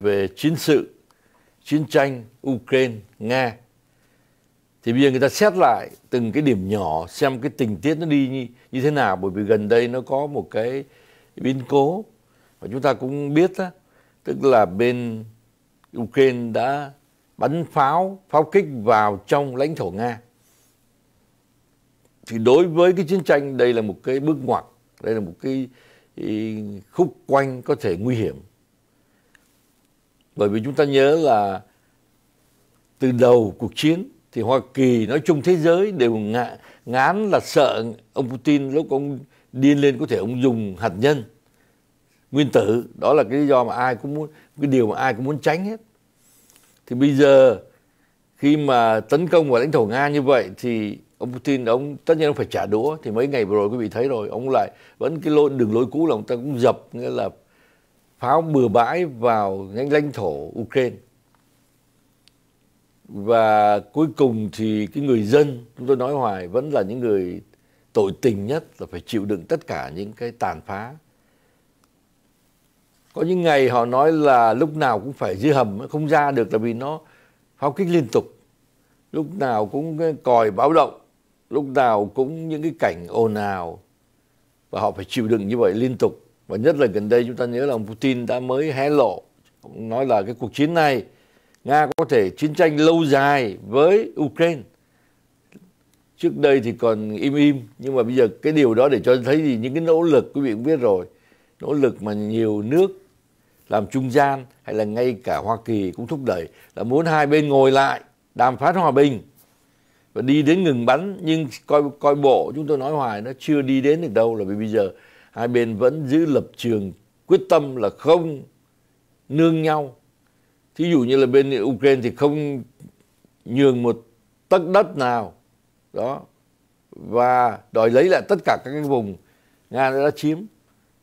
về chiến sự, chiến tranh Ukraine, Nga. Thì bây giờ người ta xét lại từng cái điểm nhỏ xem cái tình tiết nó đi như, như thế nào bởi vì gần đây nó có một cái biến cố và chúng ta cũng biết đó, tức là bên Ukraine đã bắn pháo, pháo kích vào trong lãnh thổ Nga. Thì đối với cái chiến tranh đây là một cái bước ngoặt, đây là một cái khúc quanh có thể nguy hiểm bởi vì chúng ta nhớ là từ đầu cuộc chiến thì Hoa Kỳ nói chung thế giới đều ngã, ngán là sợ ông Putin lúc ông điên lên có thể ông dùng hạt nhân nguyên tử đó là cái lý do mà ai cũng muốn cái điều mà ai cũng muốn tránh hết thì bây giờ khi mà tấn công vào lãnh thổ nga như vậy thì ông putin ông tất nhiên ông phải trả đũa thì mấy ngày vừa rồi quý vị thấy rồi ông lại vẫn cái lối đường lối cũ là ông ta cũng dập nghĩa là pháo bừa bãi vào nhanh lãnh thổ Ukraine. Và cuối cùng thì cái người dân, chúng tôi nói hoài, vẫn là những người tội tình nhất là phải chịu đựng tất cả những cái tàn phá. Có những ngày họ nói là lúc nào cũng phải dưới hầm, không ra được là vì nó pháo kích liên tục. Lúc nào cũng còi báo động, lúc nào cũng những cái cảnh ồn ào. Và họ phải chịu đựng như vậy liên tục và nhất là gần đây chúng ta nhớ là ông Putin đã mới hé lộ nói là cái cuộc chiến này Nga có thể chiến tranh lâu dài với Ukraine trước đây thì còn im im nhưng mà bây giờ cái điều đó để cho thấy gì những cái nỗ lực quý vị cũng biết rồi nỗ lực mà nhiều nước làm trung gian hay là ngay cả Hoa Kỳ cũng thúc đẩy là muốn hai bên ngồi lại đàm phán hòa bình và đi đến ngừng bắn nhưng coi coi bộ chúng tôi nói hoài nó chưa đi đến được đâu là vì bây giờ hai bên vẫn giữ lập trường quyết tâm là không nương nhau. Thí dụ như là bên Ukraine thì không nhường một tất đất nào đó và đòi lấy lại tất cả các cái vùng Nga đã chiếm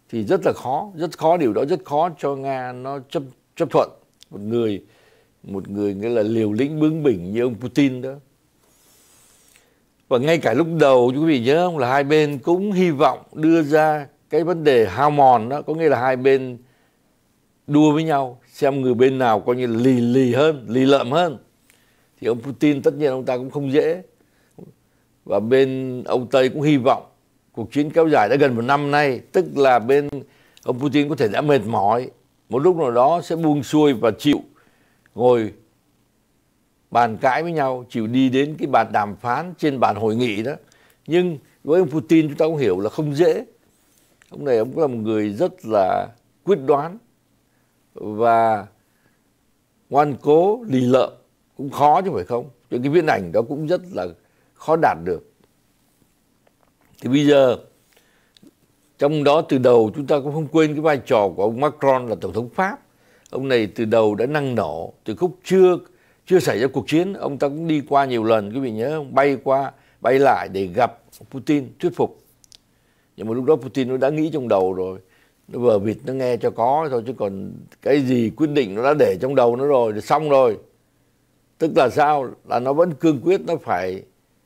thì rất là khó, rất khó điều đó rất khó cho Nga nó chấp chấp thuận một người một người nghĩa là liều lĩnh bướng bỉnh như ông Putin đó. Và ngay cả lúc đầu quý vị nhớ không là hai bên cũng hy vọng đưa ra cái vấn đề hao mòn đó có nghĩa là hai bên đua với nhau xem người bên nào coi như lì lì hơn lì lợm hơn thì ông Putin tất nhiên ông ta cũng không dễ và bên ông Tây cũng hy vọng cuộc chiến kéo dài đã gần một năm nay tức là bên ông Putin có thể đã mệt mỏi một lúc nào đó sẽ buông xuôi và chịu ngồi bàn cãi với nhau chịu đi đến cái bàn đàm phán trên bàn hội nghị đó nhưng với ông Putin chúng ta cũng hiểu là không dễ ông này ông cũng là một người rất là quyết đoán và ngoan cố lì lợm cũng khó chứ phải không những cái viễn ảnh đó cũng rất là khó đạt được thì bây giờ trong đó từ đầu chúng ta cũng không quên cái vai trò của ông Macron là tổng thống Pháp ông này từ đầu đã năng nổ từ khúc chưa chưa xảy ra cuộc chiến ông ta cũng đi qua nhiều lần quý vị nhớ bay qua bay lại để gặp Putin thuyết phục nhưng mà lúc đó Putin nó đã nghĩ trong đầu rồi nó vừa vịt nó nghe cho có thôi chứ còn cái gì quyết định nó đã để trong đầu nó rồi thì xong rồi tức là sao là nó vẫn cương quyết nó phải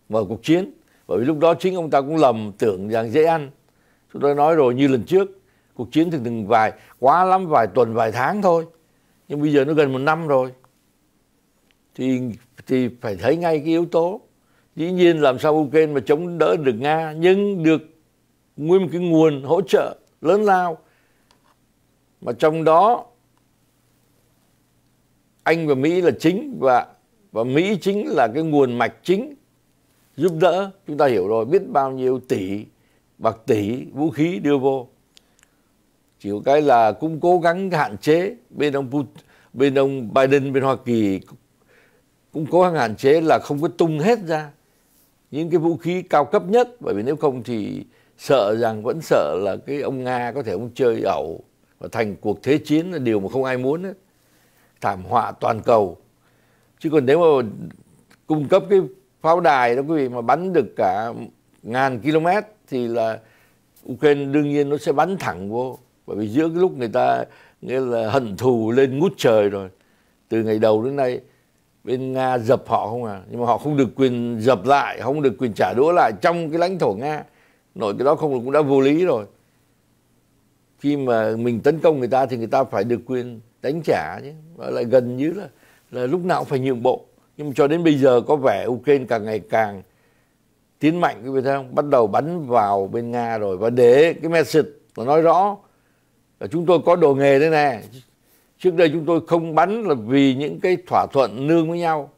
mở cuộc chiến bởi vì lúc đó chính ông ta cũng lầm tưởng rằng dễ ăn chúng tôi nói rồi như lần trước cuộc chiến thì từng vài quá lắm vài tuần vài tháng thôi nhưng bây giờ nó gần một năm rồi thì thì phải thấy ngay cái yếu tố dĩ nhiên làm sao Ukraine mà chống đỡ được Nga nhưng được nguyên một cái nguồn hỗ trợ lớn lao mà trong đó Anh và Mỹ là chính và và Mỹ chính là cái nguồn mạch chính giúp đỡ chúng ta hiểu rồi biết bao nhiêu tỷ bạc tỷ vũ khí đưa vô chỉ có cái là cũng cố gắng hạn chế bên ông Putin, bên ông Biden bên Hoa Kỳ cũng cố gắng hạn chế là không có tung hết ra những cái vũ khí cao cấp nhất bởi vì nếu không thì sợ rằng vẫn sợ là cái ông nga có thể ông chơi ẩu và thành cuộc thế chiến là điều mà không ai muốn ấy. thảm họa toàn cầu chứ còn nếu mà cung cấp cái pháo đài đó quý vị mà bắn được cả ngàn km thì là Ukraine đương nhiên nó sẽ bắn thẳng vô bởi vì giữa cái lúc người ta nghĩa là hận thù lên ngút trời rồi từ ngày đầu đến nay bên Nga dập họ không à nhưng mà họ không được quyền dập lại không được quyền trả đũa lại trong cái lãnh thổ Nga nội cái đó không cũng đã vô lý rồi khi mà mình tấn công người ta thì người ta phải được quyền đánh trả chứ và lại gần như là là lúc nào cũng phải nhượng bộ nhưng mà cho đến bây giờ có vẻ Ukraine càng ngày càng tiến mạnh cái vị thấy không bắt đầu bắn vào bên Nga rồi và để cái message nó nói rõ là chúng tôi có đồ nghề thế này trước đây chúng tôi không bắn là vì những cái thỏa thuận nương với nhau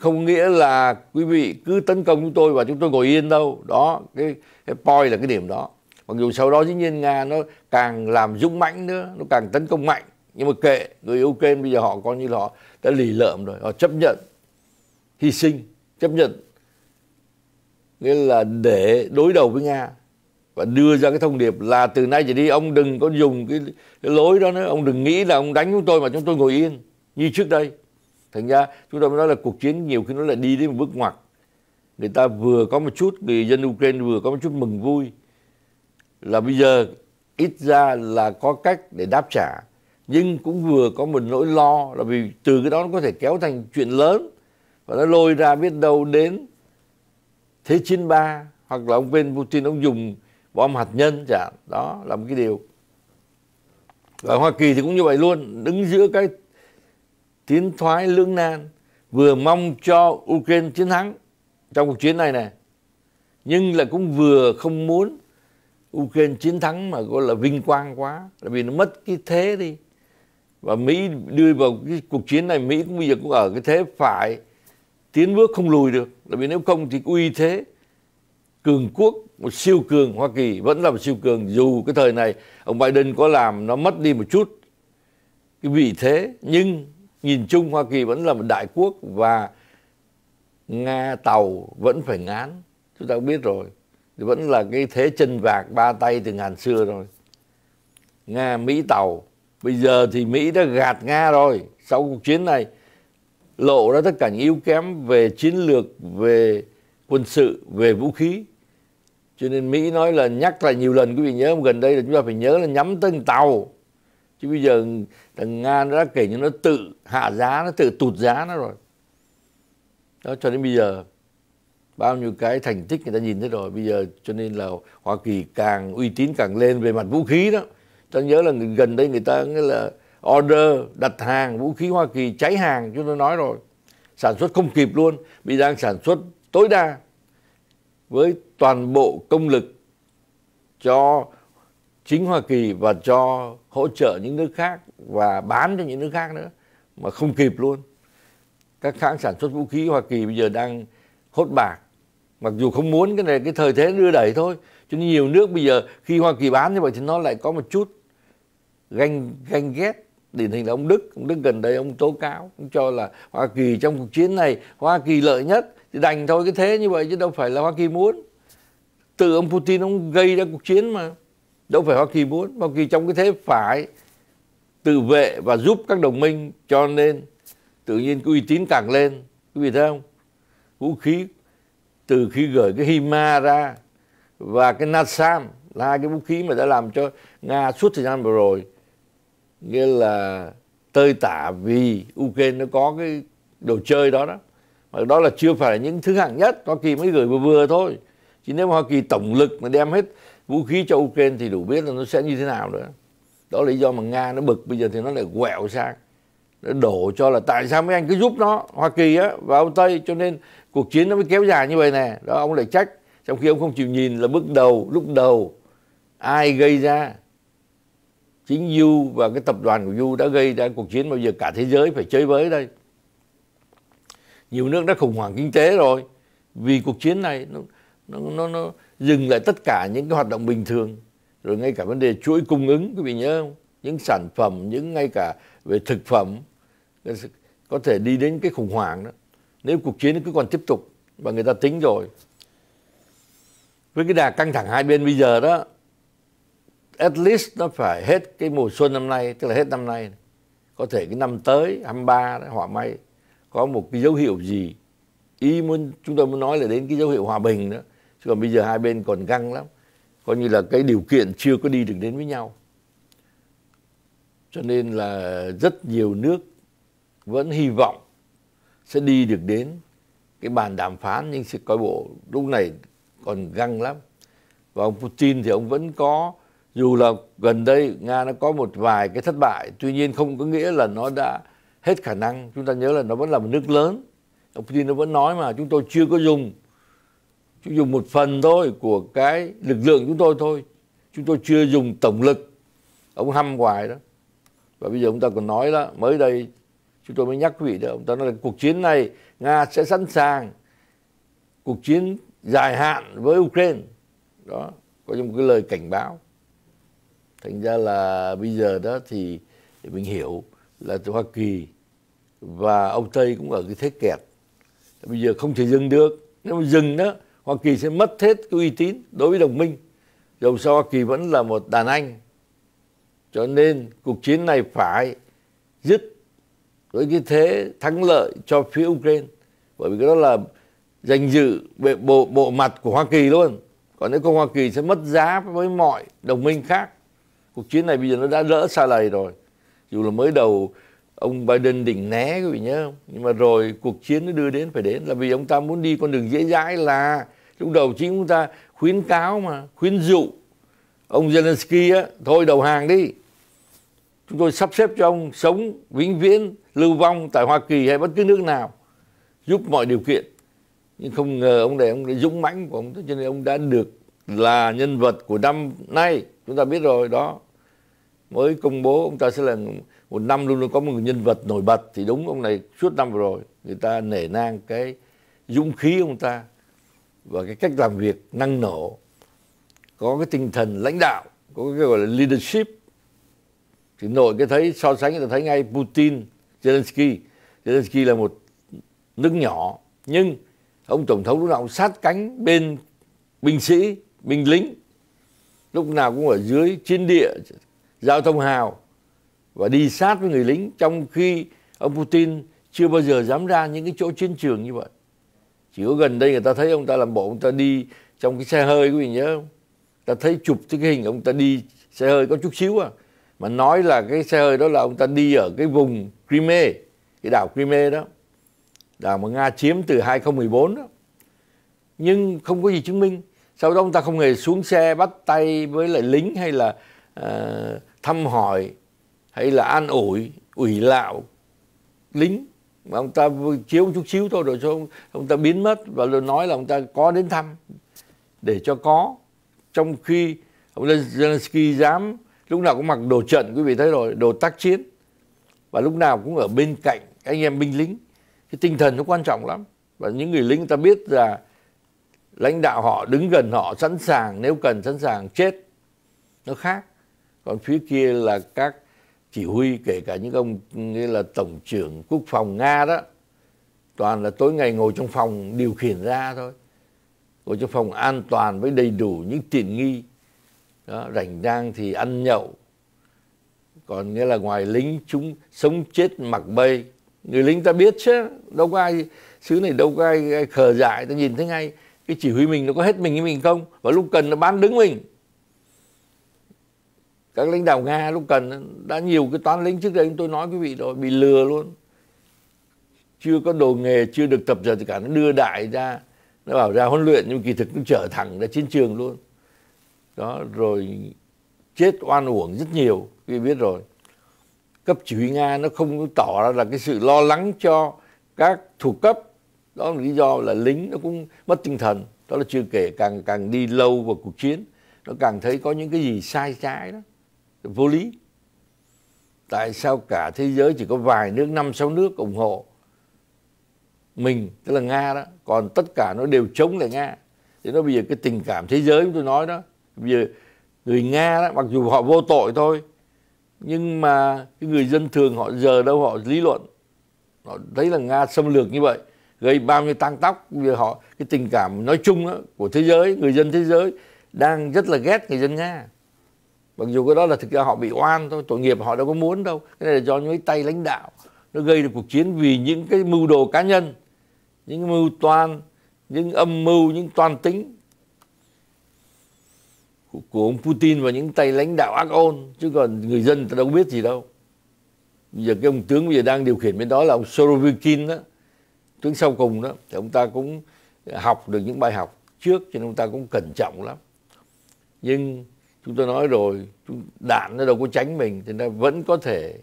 không nghĩa là quý vị cứ tấn công chúng tôi và chúng tôi ngồi yên đâu đó cái, cái point là cái điểm đó mặc dù sau đó dĩ nhiên nga nó càng làm dũng mãnh nữa nó càng tấn công mạnh nhưng mà kệ người ukraine bây giờ họ coi như là họ đã lì lợm rồi họ chấp nhận hy sinh chấp nhận nghĩa là để đối đầu với nga và đưa ra cái thông điệp là từ nay trở đi ông đừng có dùng cái, cái lối đó nữa ông đừng nghĩ là ông đánh chúng tôi mà chúng tôi ngồi yên như trước đây thành ra chúng ta mới nói là cuộc chiến nhiều khi nó lại đi đến một bước ngoặt người ta vừa có một chút người dân ukraine vừa có một chút mừng vui là bây giờ ít ra là có cách để đáp trả nhưng cũng vừa có một nỗi lo là vì từ cái đó nó có thể kéo thành chuyện lớn và nó lôi ra biết đâu đến thế chiến ba hoặc là ông bên Putin ông dùng bom hạt nhân chẳng đó là một cái điều và Hoa Kỳ thì cũng như vậy luôn đứng giữa cái tiến thoái lưỡng nan vừa mong cho Ukraine chiến thắng trong cuộc chiến này này nhưng là cũng vừa không muốn Ukraine chiến thắng mà gọi là vinh quang quá là vì nó mất cái thế đi và Mỹ đưa vào cái cuộc chiến này Mỹ cũng bây giờ cũng ở cái thế phải tiến bước không lùi được là vì nếu không thì uy thế cường quốc một siêu cường Hoa Kỳ vẫn là một siêu cường dù cái thời này ông Biden có làm nó mất đi một chút cái vị thế nhưng nhìn chung Hoa Kỳ vẫn là một đại quốc và Nga tàu vẫn phải ngán chúng ta biết rồi vẫn là cái thế chân vạc ba tay từ ngàn xưa rồi Nga Mỹ tàu bây giờ thì Mỹ đã gạt Nga rồi sau cuộc chiến này lộ ra tất cả những yếu kém về chiến lược về quân sự về vũ khí cho nên Mỹ nói là nhắc lại nhiều lần quý vị nhớ gần đây là chúng ta phải nhớ là nhắm tới tàu chứ bây giờ thằng nga nó đã kể như nó tự hạ giá nó tự tụt giá nó rồi đó cho đến bây giờ bao nhiêu cái thành tích người ta nhìn thấy rồi bây giờ cho nên là hoa kỳ càng uy tín càng lên về mặt vũ khí đó ta nhớ là gần đây người ta nghĩa là order đặt hàng vũ khí hoa kỳ cháy hàng chúng tôi nói rồi sản xuất không kịp luôn bị đang sản xuất tối đa với toàn bộ công lực cho chính Hoa Kỳ và cho hỗ trợ những nước khác và bán cho những nước khác nữa mà không kịp luôn. Các hãng sản xuất vũ khí Hoa Kỳ bây giờ đang hốt bạc. Mặc dù không muốn cái này cái thời thế đưa đẩy thôi. Cho nên nhiều nước bây giờ khi Hoa Kỳ bán như vậy thì nó lại có một chút ganh ganh ghét điển hình là ông Đức, ông Đức gần đây ông tố cáo ông cho là Hoa Kỳ trong cuộc chiến này Hoa Kỳ lợi nhất thì đành thôi cái thế như vậy chứ đâu phải là Hoa Kỳ muốn. Từ ông Putin ông gây ra cuộc chiến mà đâu phải Hoa Kỳ muốn Hoa Kỳ trong cái thế phải tự vệ và giúp các đồng minh cho nên tự nhiên cái uy tín càng lên quý vị thấy không vũ khí từ khi gửi cái Hima ra và cái Natsam là hai cái vũ khí mà đã làm cho Nga suốt thời gian vừa rồi nghĩa là tơi tả vì Ukraine nó có cái đồ chơi đó đó mà đó là chưa phải là những thứ hạng nhất Hoa Kỳ mới gửi vừa vừa thôi chứ nếu mà Hoa Kỳ tổng lực mà đem hết vũ khí cho Ukraine thì đủ biết là nó sẽ như thế nào nữa. Đó là lý do mà Nga nó bực bây giờ thì nó lại quẹo sang. Nó đổ cho là tại sao mấy anh cứ giúp nó, Hoa Kỳ á, và ông Tây cho nên cuộc chiến nó mới kéo dài như vậy nè. Đó ông lại trách. Trong khi ông không chịu nhìn là bước đầu, lúc đầu ai gây ra. Chính Du và cái tập đoàn của Du đã gây ra cuộc chiến bao giờ cả thế giới phải chơi với đây. Nhiều nước đã khủng hoảng kinh tế rồi vì cuộc chiến này nó nó nó, nó dừng lại tất cả những cái hoạt động bình thường rồi ngay cả vấn đề chuỗi cung ứng quý vị nhớ không những sản phẩm những ngay cả về thực phẩm có thể đi đến cái khủng hoảng đó nếu cuộc chiến cứ còn tiếp tục và người ta tính rồi với cái đà căng thẳng hai bên bây giờ đó at least nó phải hết cái mùa xuân năm nay tức là hết năm nay có thể cái năm tới 23 đó, họa may có một cái dấu hiệu gì ý muốn chúng tôi muốn nói là đến cái dấu hiệu hòa bình đó chứ còn bây giờ hai bên còn găng lắm coi như là cái điều kiện chưa có đi được đến với nhau cho nên là rất nhiều nước vẫn hy vọng sẽ đi được đến cái bàn đàm phán nhưng sự coi bộ lúc này còn găng lắm và ông Putin thì ông vẫn có dù là gần đây Nga nó có một vài cái thất bại tuy nhiên không có nghĩa là nó đã hết khả năng chúng ta nhớ là nó vẫn là một nước lớn ông Putin nó vẫn nói mà chúng tôi chưa có dùng chúng dùng một phần thôi của cái lực lượng chúng tôi thôi chúng tôi chưa dùng tổng lực ông hăm hoài đó và bây giờ ông ta còn nói là mới đây chúng tôi mới nhắc quý vị đó ông ta nói là cuộc chiến này nga sẽ sẵn sàng cuộc chiến dài hạn với ukraine đó có một cái lời cảnh báo thành ra là bây giờ đó thì để mình hiểu là hoa kỳ và ông tây cũng ở cái thế kẹt bây giờ không thể dừng được nếu mà dừng đó Hoa Kỳ sẽ mất hết cái uy tín đối với đồng minh. Dầu sao Hoa Kỳ vẫn là một đàn anh. Cho nên cuộc chiến này phải dứt với cái thế thắng lợi cho phía Ukraine. Bởi vì cái đó là danh dự bộ, bộ, bộ mặt của Hoa Kỳ luôn. Còn nếu không Hoa Kỳ sẽ mất giá với mọi đồng minh khác. Cuộc chiến này bây giờ nó đã đỡ xa lầy rồi. Dù là mới đầu ông Biden định né quý vị nhớ không? Nhưng mà rồi cuộc chiến nó đưa đến phải đến là vì ông ta muốn đi con đường dễ dãi là lúc đầu chính chúng ta khuyến cáo mà khuyến dụ ông Zelensky á, thôi đầu hàng đi. Chúng tôi sắp xếp cho ông sống vĩnh viễn lưu vong tại Hoa Kỳ hay bất cứ nước nào giúp mọi điều kiện. Nhưng không ngờ ông này ông đã dũng mãnh của ông cho nên ông đã được là nhân vật của năm nay chúng ta biết rồi đó mới công bố ông ta sẽ là một năm luôn luôn có một nhân vật nổi bật thì đúng ông này suốt năm vừa rồi người ta nể nang cái dũng khí ông ta và cái cách làm việc năng nổ có cái tinh thần lãnh đạo có cái gọi là leadership thì nội cái thấy so sánh người ta thấy ngay Putin Zelensky Zelensky là một nước nhỏ nhưng ông tổng thống lúc nào cũng sát cánh bên binh sĩ binh lính lúc nào cũng ở dưới chiến địa giao thông hào và đi sát với người lính trong khi ông Putin chưa bao giờ dám ra những cái chỗ chiến trường như vậy chỉ có gần đây người ta thấy ông ta làm bộ ông ta đi trong cái xe hơi quý vị nhớ không ta thấy chụp cái hình ông ta đi xe hơi có chút xíu à mà nói là cái xe hơi đó là ông ta đi ở cái vùng Crimea cái đảo Crimea đó đảo mà Nga chiếm từ 2014 đó nhưng không có gì chứng minh sau đó ông ta không hề xuống xe bắt tay với lại lính hay là uh, thăm hỏi hay là an ủi ủy lạo lính mà ông ta chiếu chút xíu thôi rồi cho ông, ông ta biến mất và rồi nói là ông ta có đến thăm để cho có trong khi ông Zelensky dám lúc nào cũng mặc đồ trận quý vị thấy rồi đồ tác chiến và lúc nào cũng ở bên cạnh anh em binh lính cái tinh thần nó quan trọng lắm và những người lính ta biết là lãnh đạo họ đứng gần họ sẵn sàng nếu cần sẵn sàng chết nó khác còn phía kia là các chỉ huy kể cả những ông như là tổng trưởng quốc phòng nga đó toàn là tối ngày ngồi trong phòng điều khiển ra thôi ngồi trong phòng an toàn với đầy đủ những tiện nghi đó, rảnh rang thì ăn nhậu còn nghĩa là ngoài lính chúng sống chết mặc bay người lính ta biết chứ đâu có ai xứ này đâu có ai, ai khờ dại ta nhìn thấy ngay cái chỉ huy mình nó có hết mình với mình không và lúc cần nó bán đứng mình các lãnh đạo nga lúc cần đã nhiều cái toán lính trước đây tôi nói quý vị rồi bị lừa luôn chưa có đồ nghề chưa được tập dượt cả nó đưa đại ra nó bảo ra huấn luyện nhưng kỳ thực nó trở thẳng ra chiến trường luôn đó rồi chết oan uổng rất nhiều quý vị biết rồi cấp chỉ huy nga nó không tỏ ra là cái sự lo lắng cho các thuộc cấp đó là lý do là lính nó cũng mất tinh thần đó là chưa kể càng càng đi lâu vào cuộc chiến nó càng thấy có những cái gì sai trái đó vô lý tại sao cả thế giới chỉ có vài nước năm sáu nước ủng hộ mình tức là nga đó còn tất cả nó đều chống lại nga thế nó bây giờ cái tình cảm thế giới tôi nói đó bây giờ người nga đó mặc dù họ vô tội thôi nhưng mà cái người dân thường họ giờ đâu họ lý luận họ thấy là nga xâm lược như vậy gây bao nhiêu tăng tóc bây giờ họ cái tình cảm nói chung đó, của thế giới người dân thế giới đang rất là ghét người dân nga mặc dù cái đó là thực ra họ bị oan thôi tội nghiệp họ đâu có muốn đâu cái này là do những tay lãnh đạo nó gây được cuộc chiến vì những cái mưu đồ cá nhân những mưu toan những âm mưu những toan tính của, của ông Putin và những tay lãnh đạo ác ôn chứ còn người dân ta đâu biết gì đâu bây giờ cái ông tướng bây giờ đang điều khiển bên đó là ông Sorovikin đó tướng sau cùng đó thì ông ta cũng học được những bài học trước cho nên ông ta cũng cẩn trọng lắm nhưng chúng tôi nói rồi đạn nó đâu có tránh mình thì nó vẫn có thể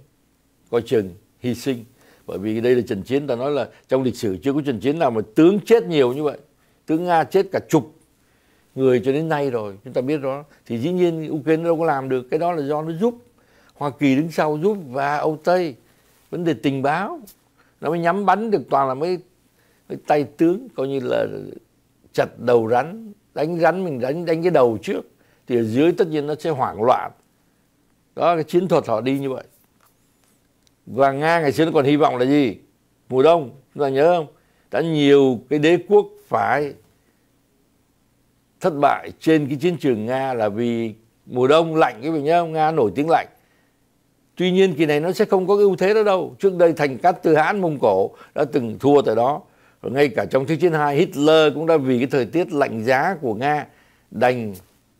coi chừng hy sinh bởi vì đây là trận chiến ta nói là trong lịch sử chưa có trận chiến nào mà tướng chết nhiều như vậy tướng nga chết cả chục người cho đến nay rồi chúng ta biết đó thì dĩ nhiên ukraine đâu có làm được cái đó là do nó giúp hoa kỳ đứng sau giúp và âu tây vấn đề tình báo nó mới nhắm bắn được toàn là mấy, mấy tay tướng coi như là chặt đầu rắn đánh rắn mình đánh đánh cái đầu trước thì ở dưới tất nhiên nó sẽ hoảng loạn đó cái chiến thuật họ đi như vậy và nga ngày xưa nó còn hy vọng là gì mùa đông chúng ta nhớ không đã nhiều cái đế quốc phải thất bại trên cái chiến trường nga là vì mùa đông lạnh cái mình nhớ không nga nổi tiếng lạnh tuy nhiên kỳ này nó sẽ không có cái ưu thế đó đâu trước đây thành cát tư hãn mông cổ đã từng thua tại đó rồi ngay cả trong thế chiến hai hitler cũng đã vì cái thời tiết lạnh giá của nga đành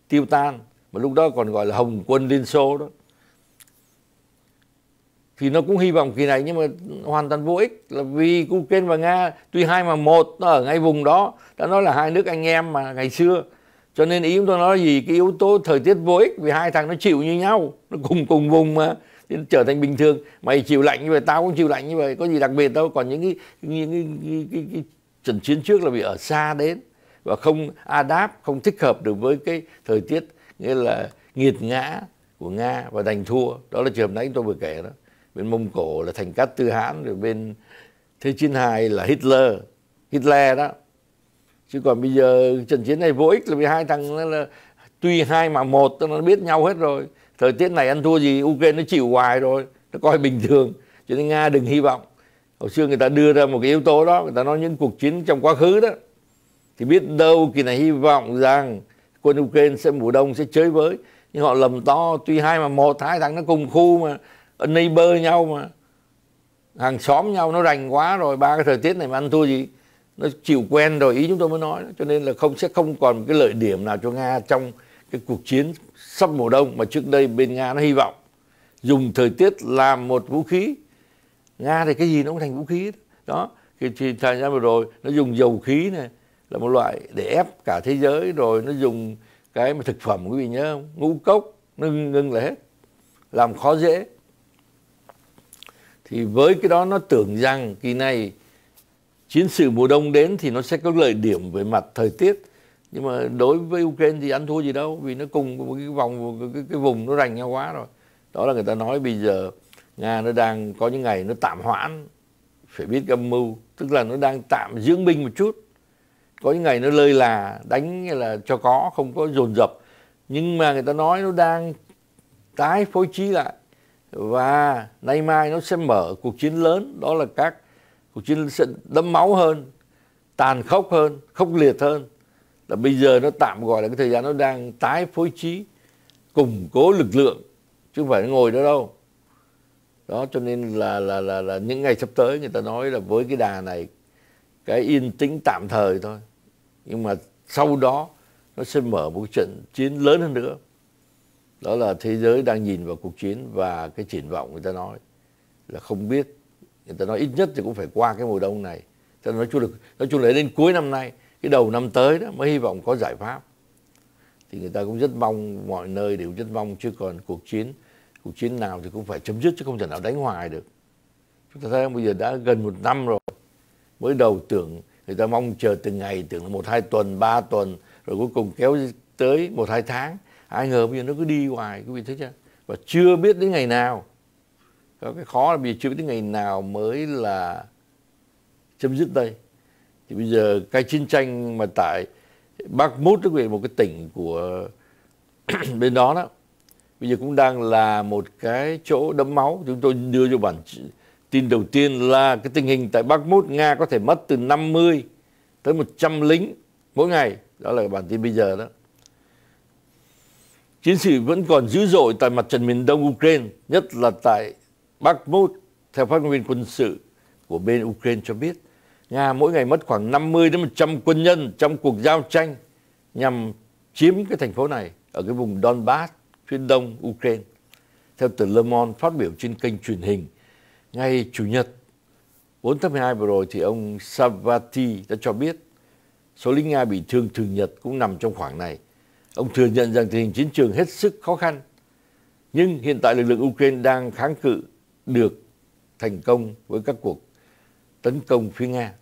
tiêu tan mà lúc đó còn gọi là hồng quân liên xô đó thì nó cũng hy vọng kỳ này nhưng mà hoàn toàn vô ích là vì Ukraine và Nga tuy hai mà một nó ở ngay vùng đó đã nói là hai nước anh em mà ngày xưa cho nên ý chúng tôi nói gì cái yếu tố thời tiết vô ích vì hai thằng nó chịu như nhau nó cùng cùng vùng mà nên trở thành bình thường mày chịu lạnh như vậy tao cũng chịu lạnh như vậy có gì đặc biệt đâu còn những cái những cái, cái, cái, cái, cái trận chiến trước là bị ở xa đến và không adapt không thích hợp được với cái thời tiết nghĩa là nghiệt ngã của nga và đành thua đó là trường hợp nãy chúng tôi vừa kể đó bên mông cổ là thành cát tư hãn rồi bên thế chiến hai là hitler hitler đó chứ còn bây giờ trận chiến này vô ích là vì hai thằng nó là tuy hai mà một nó biết nhau hết rồi thời tiết này ăn thua gì ukraine nó chịu hoài rồi nó coi bình thường cho nên nga đừng hy vọng hồi xưa người ta đưa ra một cái yếu tố đó người ta nói những cuộc chiến trong quá khứ đó thì biết đâu kỳ này hy vọng rằng quân Ukraine sẽ mùa đông sẽ chơi với nhưng họ lầm to tuy hai mà một hai thằng nó cùng khu mà neighbor nhau mà hàng xóm nhau nó rành quá rồi ba cái thời tiết này mà ăn thua gì nó chịu quen rồi ý chúng tôi mới nói cho nên là không sẽ không còn cái lợi điểm nào cho nga trong cái cuộc chiến sắp mùa đông mà trước đây bên nga nó hy vọng dùng thời tiết làm một vũ khí nga thì cái gì nó cũng thành vũ khí đó, đó. thì, thì thời gian vừa rồi nó dùng dầu khí này là một loại để ép cả thế giới rồi nó dùng cái mà thực phẩm quý vị nhớ ngũ cốc nó ngưng là hết làm khó dễ thì với cái đó nó tưởng rằng kỳ này chiến sự mùa đông đến thì nó sẽ có lợi điểm về mặt thời tiết nhưng mà đối với Ukraine thì ăn thua gì đâu vì nó cùng một cái vòng cái, cái vùng nó rành nhau quá rồi đó là người ta nói bây giờ Nga nó đang có những ngày nó tạm hoãn phải biết âm mưu tức là nó đang tạm dưỡng binh một chút có những ngày nó lơi là đánh là cho có không có dồn dập nhưng mà người ta nói nó đang tái phối trí lại và nay mai nó sẽ mở cuộc chiến lớn đó là các cuộc chiến sẽ đẫm máu hơn tàn khốc hơn khốc liệt hơn là bây giờ nó tạm gọi là cái thời gian nó đang tái phối trí củng cố lực lượng chứ không phải ngồi đó đâu đó cho nên là là là, là những ngày sắp tới người ta nói là với cái đà này cái yên tĩnh tạm thời thôi nhưng mà sau đó nó sẽ mở một trận chiến lớn hơn nữa đó là thế giới đang nhìn vào cuộc chiến và cái triển vọng người ta nói là không biết người ta nói ít nhất thì cũng phải qua cái mùa đông này ta nói chung là nói chung là đến cuối năm nay cái đầu năm tới đó mới hy vọng có giải pháp thì người ta cũng rất mong mọi nơi đều rất mong chứ còn cuộc chiến cuộc chiến nào thì cũng phải chấm dứt chứ không thể nào đánh hoài được chúng ta thấy bây giờ đã gần một năm rồi mới đầu tưởng người ta mong chờ từng ngày tưởng là một hai tuần ba tuần rồi cuối cùng kéo tới một hai tháng ai ngờ bây giờ nó cứ đi hoài quý vị thấy chưa và chưa biết đến ngày nào có cái khó là vì chưa biết đến ngày nào mới là chấm dứt đây thì bây giờ cái chiến tranh mà tại Bắc Mút quý vị một cái tỉnh của bên đó đó bây giờ cũng đang là một cái chỗ đẫm máu chúng tôi đưa cho bản Tin đầu tiên là cái tình hình tại Bakhmut, Nga có thể mất từ 50 tới 100 lính mỗi ngày. Đó là bản tin bây giờ đó. Chiến sĩ vẫn còn dữ dội tại mặt trận miền đông Ukraine, nhất là tại Bakhmut, theo phát ngôn viên quân sự của bên Ukraine cho biết. Nga mỗi ngày mất khoảng 50 đến 100 quân nhân trong cuộc giao tranh nhằm chiếm cái thành phố này ở cái vùng Donbass, phía đông Ukraine. Theo tờ Le Monde phát biểu trên kênh truyền hình Ngày Chủ nhật 4 tháng 12 vừa rồi thì ông Savati đã cho biết số lính Nga bị thương thường Nhật cũng nằm trong khoảng này. Ông thừa nhận rằng tình hình chiến trường hết sức khó khăn. Nhưng hiện tại lực lượng Ukraine đang kháng cự được thành công với các cuộc tấn công phía Nga.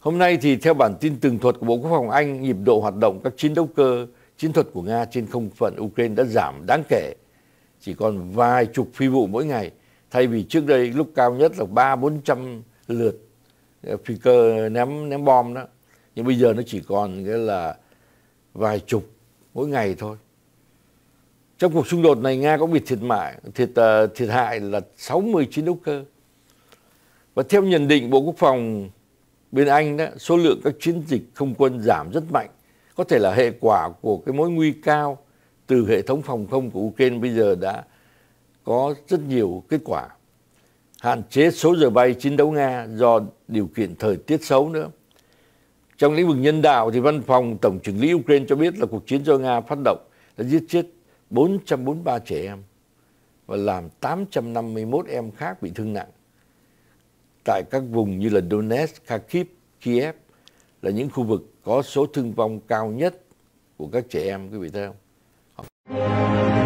Hôm nay thì theo bản tin tường thuật của Bộ Quốc phòng Anh, nhịp độ hoạt động các chiến đấu cơ chiến thuật của Nga trên không phận Ukraine đã giảm đáng kể, chỉ còn vài chục phi vụ mỗi ngày thay vì trước đây lúc cao nhất là ba bốn trăm lượt ờ, phi cơ ném ném bom đó nhưng bây giờ nó chỉ còn cái là vài chục mỗi ngày thôi trong cuộc xung đột này nga cũng bị thiệt mại thiệt ờ, thiệt hại là mươi chiến đấu cơ và theo nhận định bộ quốc phòng bên anh đó số lượng các chiến dịch không quân giảm rất mạnh có thể là hệ quả của cái mối nguy cao từ hệ thống phòng không của ukraine bây giờ đã có rất nhiều kết quả. Hạn chế số giờ bay chiến đấu Nga do điều kiện thời tiết xấu nữa. Trong lĩnh vực nhân đạo thì văn phòng Tổng trưởng lý Ukraine cho biết là cuộc chiến do Nga phát động đã giết chết 443 trẻ em và làm 851 em khác bị thương nặng. Tại các vùng như là Donetsk, Kharkiv, Kiev là những khu vực có số thương vong cao nhất của các trẻ em quý vị thấy không?